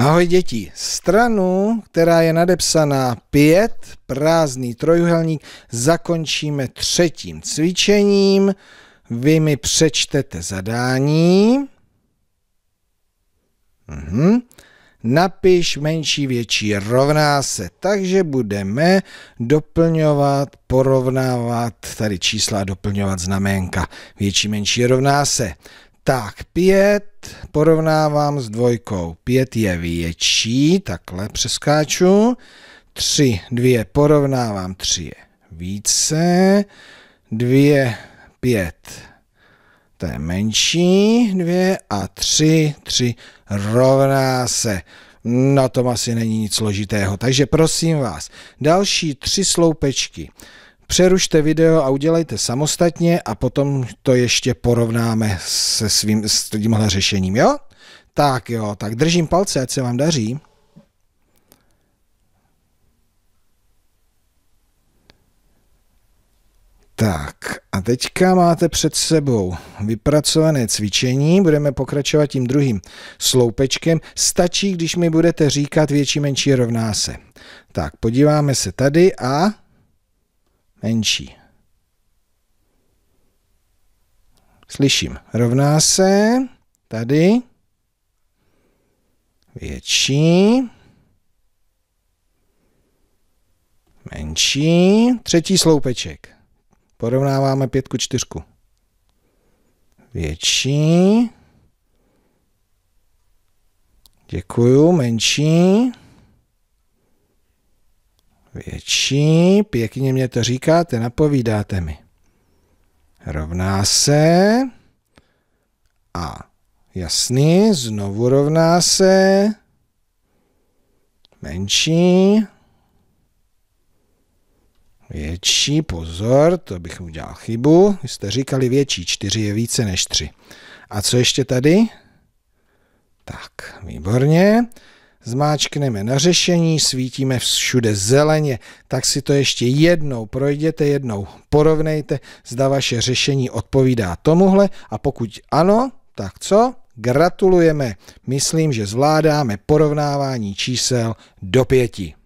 Ahoj děti, stranu, která je nadepsaná 5, prázdný trojuhelník, zakončíme třetím cvičením. Vy mi přečtete zadání. Mhm. Napiš menší větší rovná se, takže budeme doplňovat, porovnávat tady čísla a doplňovat znaménka. Větší menší rovná se. Tak, pět porovnávám s dvojkou. Pět je větší, takhle přeskáču. Tři, dvě porovnávám, tři je více. Dvě, pět, to je menší, dvě a tři, tři rovná se. Na tom asi není nic složitého, takže prosím vás, další tři sloupečky přerušte video a udělejte samostatně a potom to ještě porovnáme se svým, s tímhle řešením, jo? Tak jo, tak držím palce, ať se vám daří. Tak a teďka máte před sebou vypracované cvičení, budeme pokračovat tím druhým sloupečkem. Stačí, když mi budete říkat větší menší rovná se. Tak podíváme se tady a menší. Slyším, rovná se tady větší, menší, třetí sloupeček. Porovnáváme pětku čtyřku. Větší, děkuju, menší, větší, pěkně mě to říkáte, napovídáte mi. Rovná se a jasný, znovu rovná se menší, větší, pozor, to bych udělal chybu, vy jste říkali větší, čtyři je více než tři. A co ještě tady? Tak, výborně zmáčkneme na řešení, svítíme všude zeleně, tak si to ještě jednou projděte, jednou porovnejte, zda vaše řešení odpovídá tomuhle a pokud ano, tak co? Gratulujeme, myslím, že zvládáme porovnávání čísel do pěti.